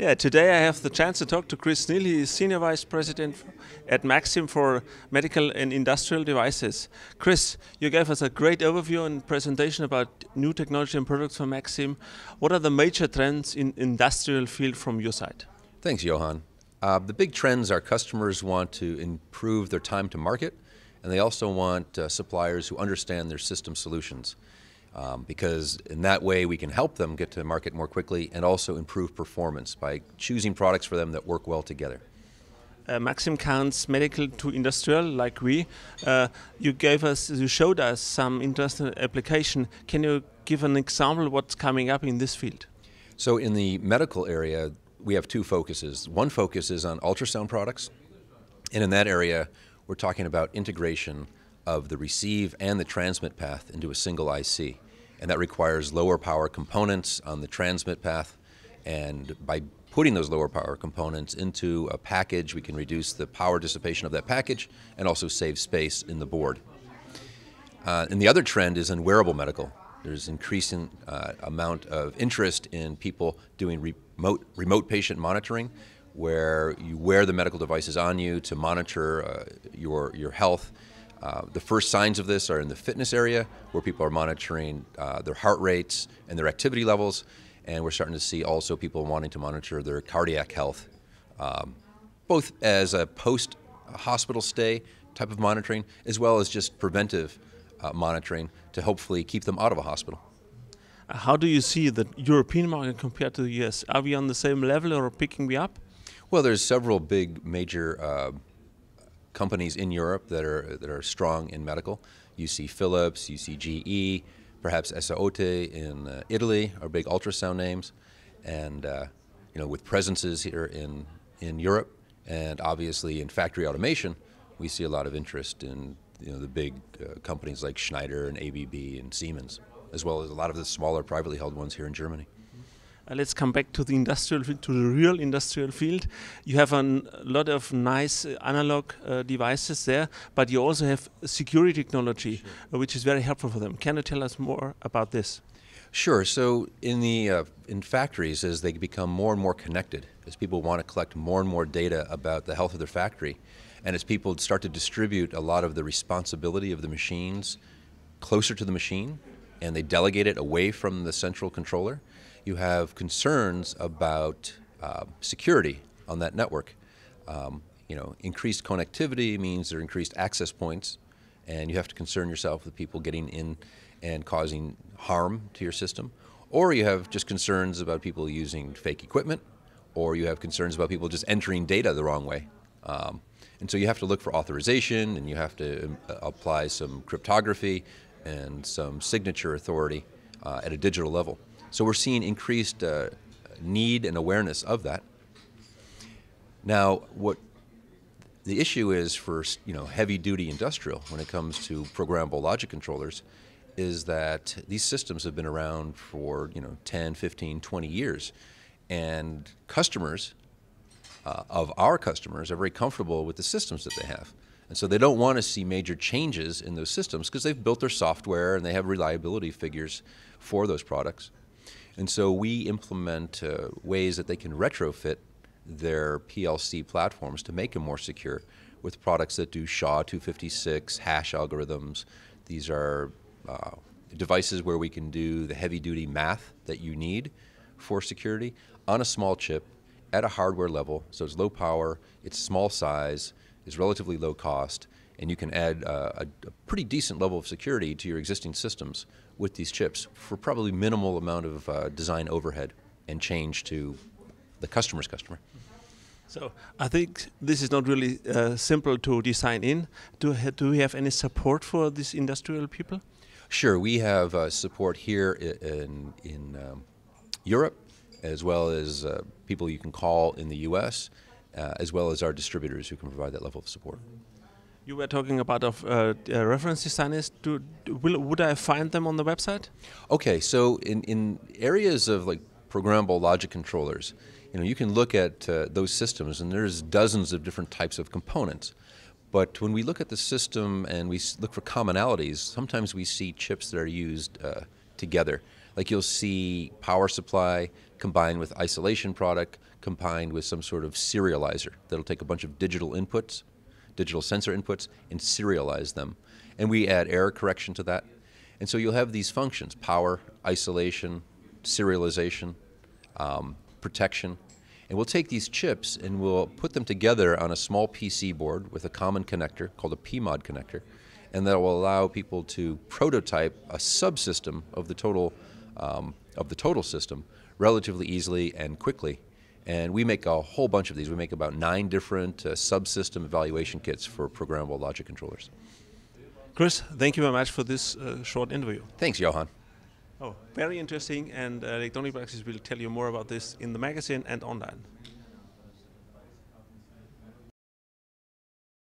Yeah, today I have the chance to talk to Chris Neal. He is Senior Vice President at Maxim for Medical and Industrial Devices. Chris, you gave us a great overview and presentation about new technology and products from Maxim. What are the major trends in industrial field from your side? Thanks, Johan. Uh, the big trends are customers want to improve their time to market, and they also want uh, suppliers who understand their system solutions. Um, because in that way we can help them get to market more quickly and also improve performance by choosing products for them that work well together. Uh, Maxim counts medical to industrial, like we. Uh, you gave us, you showed us some interesting application. Can you give an example what's coming up in this field? So in the medical area, we have two focuses. One focus is on ultrasound products, and in that area, we're talking about integration of the receive and the transmit path into a single IC. And that requires lower power components on the transmit path. And by putting those lower power components into a package, we can reduce the power dissipation of that package and also save space in the board. Uh, and the other trend is in wearable medical. There's increasing uh, amount of interest in people doing remote, remote patient monitoring, where you wear the medical devices on you to monitor uh, your, your health uh, the first signs of this are in the fitness area, where people are monitoring uh, their heart rates and their activity levels, and we're starting to see also people wanting to monitor their cardiac health, um, both as a post hospital stay type of monitoring, as well as just preventive uh, monitoring to hopefully keep them out of a hospital. How do you see the European market compared to the US? Are we on the same level or picking we up? Well, there's several big major uh, companies in Europe that are that are strong in medical. You see Philips, you see GE, perhaps Essaote in uh, Italy are big ultrasound names, and uh, you know with presences here in in Europe and obviously in factory automation, we see a lot of interest in you know the big uh, companies like Schneider and ABB and Siemens, as well as a lot of the smaller privately held ones here in Germany. Uh, let's come back to the industrial field, to the real industrial field. You have a lot of nice uh, analog uh, devices there, but you also have security technology, sure. Uh, which is very helpful for them. Can you tell us more about this? Sure. So in the uh, in factories, as they become more and more connected, as people want to collect more and more data about the health of their factory, and as people start to distribute a lot of the responsibility of the machines closer to the machine, and they delegate it away from the central controller, you have concerns about uh, security on that network. Um, you know, increased connectivity means there are increased access points, and you have to concern yourself with people getting in and causing harm to your system. Or you have just concerns about people using fake equipment, or you have concerns about people just entering data the wrong way. Um, and so you have to look for authorization and you have to um, apply some cryptography and some signature authority uh, at a digital level. So we're seeing increased uh, need and awareness of that. Now, what the issue is for you know heavy-duty industrial when it comes to programmable logic controllers is that these systems have been around for you know 10, 15, 20 years, and customers uh, of our customers are very comfortable with the systems that they have. And so they don't want to see major changes in those systems because they've built their software and they have reliability figures for those products. And so we implement uh, ways that they can retrofit their PLC platforms to make them more secure with products that do SHA 256, hash algorithms. These are uh, devices where we can do the heavy duty math that you need for security on a small chip at a hardware level. So it's low power, it's small size, it's relatively low cost, and you can add uh, a, a, pretty decent level of security to your existing systems with these chips for probably minimal amount of uh, design overhead and change to the customer's customer. So I think this is not really uh, simple to design in. Do, do we have any support for these industrial people? Sure, we have uh, support here in, in um, Europe, as well as uh, people you can call in the U.S., uh, as well as our distributors who can provide that level of support. You were talking about of uh, uh, reference designers. Do, do, will, would I find them on the website? Okay, so in, in areas of like programmable logic controllers, you know, you can look at uh, those systems, and there's dozens of different types of components. But when we look at the system and we look for commonalities, sometimes we see chips that are used uh, together. Like you'll see power supply combined with isolation product combined with some sort of serializer that'll take a bunch of digital inputs digital sensor inputs and serialize them. And we add error correction to that. And so you'll have these functions, power, isolation, serialization, um, protection. And we'll take these chips and we'll put them together on a small PC board with a common connector called a PMOD connector. And that will allow people to prototype a subsystem of the total, um, of the total system relatively easily and quickly and we make a whole bunch of these. We make about nine different uh, subsystem evaluation kits for programmable logic controllers. Chris, thank you very much for this uh, short interview. Thanks, Johan. Oh, very interesting. And uh, Electronic Practice will tell you more about this in the magazine and online.